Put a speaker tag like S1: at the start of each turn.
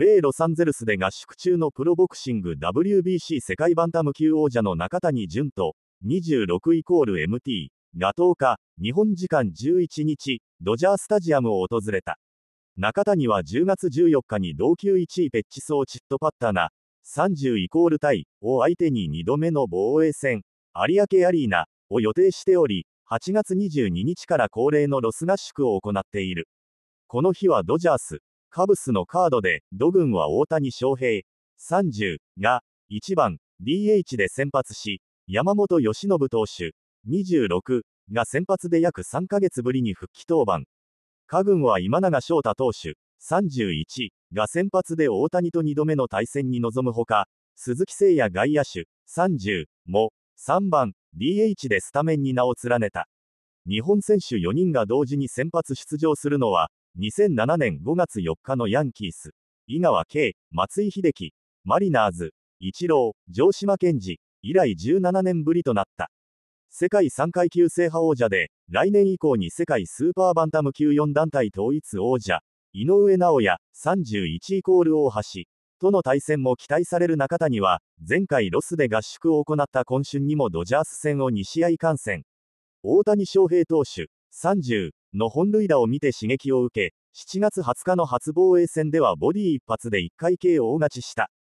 S1: 米ロサンゼルスで合宿中のプロボクシング WBC 世界バンタム級王者の中谷淳と、26イコール MT が10日、日本時間11日、ドジャースタジアムを訪れた。中谷は10月14日に同級1位ペッチソーチットパッタナ、30イコール対を相手に2度目の防衛戦、有明アリーナを予定しており、8月22日から恒例のロス合宿を行っている。この日はドジャース、カブスのカードで、ド軍は大谷翔平、30が、1番、DH で先発し、山本由伸投手、26が先発で約3ヶ月ぶりに復帰登板。カ軍は今永翔太投手、31が先発で大谷と2度目の対戦に臨むほか、鈴木誠也外野手、30も、3番、DH でスタメンに名を連ねた。日本選手4人が同時に先発出場するのは、2007年5月4日のヤンキース、井川圭、松井秀喜、マリナーズ、イチロー、城島健治、以来17年ぶりとなった。世界3階級制覇王者で、来年以降に世界スーパーバンタム級4団体統一王者、井上尚弥、31イコール大橋、との対戦も期待される中谷は、前回ロスで合宿を行った今春にもドジャース戦を2試合観戦。大谷翔平投手、30の本塁打を見て刺激を受け、7月20日の初防衛戦ではボディ一発で1回 k 大勝ちした。